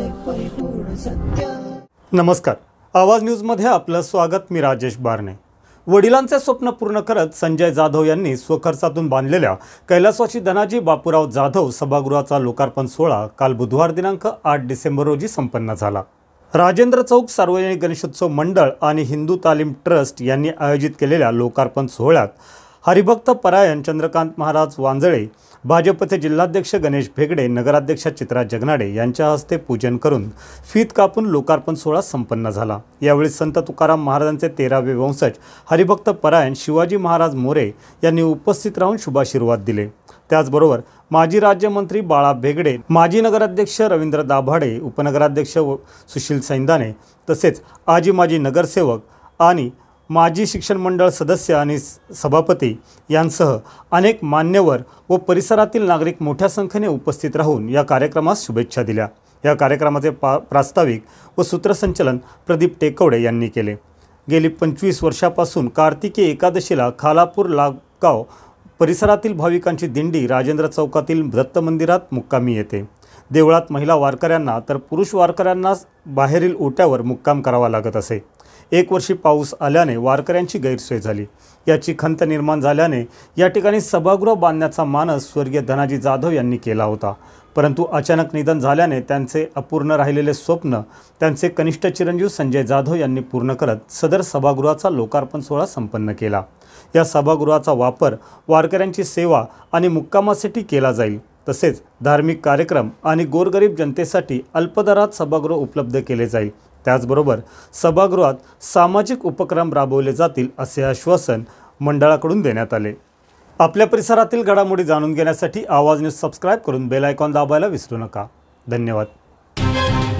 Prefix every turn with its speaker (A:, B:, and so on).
A: सत्य नमस्कार आवाज न्यूजमध्ये आपलं स्वागत मी राजेश बारणे वडिलांचे स्वप्न पूर्ण करत संजय जाधव यांनी स्वखर्चातून बांधलेल्या कैलासवाशी धनाजी बापूराव जाधव सभागृहाचा लोकार्पण सोहळा काल बुधवार दिनांक आठ डिसेंबर रोजी संपन्न झाला राजेंद्र चौक सार्वजनिक गणेशोत्सव मंडळ आणि हिंदू तालीम ट्रस्ट यांनी आयोजित केलेल्या लोकार्पण सोहळ्यात हरिभक्त परायण चंद्रकांत महाराज वांजळे भाजपचे जिल्हाध्यक्ष गणेश भेगडे नगराध्यक्ष चित्रा जगनाडे यांच्या हस्ते पूजन करून फीत कापून लोकार्पण सोहळा संपन्न झाला यावेळी संत तुकाराम महाराजांचे तेरावे वंशज हरिभक्त परायण शिवाजी महाराज मोरे यांनी उपस्थित राहून शुभाशीर्वाद दिले त्याचबरोबर माजी राज्यमंत्री बाळा भेगडे माजी नगराध्यक्ष रवींद्र दाभाडे उपनगराध्यक्ष सुशील सैंदाने तसेच आजी माजी नगरसेवक आणि माजी शिक्षण मंडळ सदस्य आणि सभापती यांसह अनेक मान्यवर व परिसरातील नागरिक मोठ्या संख्येने उपस्थित राहून या कार्यक्रमास शुभेच्छा दिल्या या कार्यक्रमाचे पा प्रास्ताविक व सूत्रसंचलन प्रदीप टेकवडे यांनी केले गेली पंचवीस वर्षापासून कार्तिकी एकादशीला खालापूर लागाव परिसरातील भाविकांची दिंडी राजेंद्र चौकातील दत्त मंदिरात मुक्कामी येते देवळात महिला वारकऱ्यांना तर पुरुष वारकऱ्यांना बाहेरील ओट्यावर मुक्काम करावा लागत असे एक वर्षी पाऊस आल्याने वारकऱ्यांची गैरसोय झाली याची खंत निर्माण झाल्याने या ठिकाणी सभागृह बांधण्याचा मानस स्वर्गीय धनाजी जाधव यांनी केला होता परंतु अचानक निधन झाल्याने त्यांचे अपूर्ण राहिलेले स्वप्न त्यांचे कनिष्ठ चिरंजीव संजय जाधव यांनी पूर्ण करत सदर सभागृहाचा लोकार्पण सोहळा संपन्न केला या सभागृहाचा वापर वारकऱ्यांची सेवा आणि मुक्कामासाठी केला जाईल तसेच धार्मिक कार्यक्रम आणि गोरगरीब जनतेसाठी अल्पदरात सभागृह उपलब्ध केले जाईल त्याचबरोबर सभागृहात सामाजिक उपक्रम राबवले जातील असे आश्वासन मंडळाकडून देण्यात आले आपल्या परिसरातील घडामोडी जाणून घेण्यासाठी आवाज न्यूज सबस्क्राईब करून बेल आयकॉन दाबायला विसरू नका धन्यवाद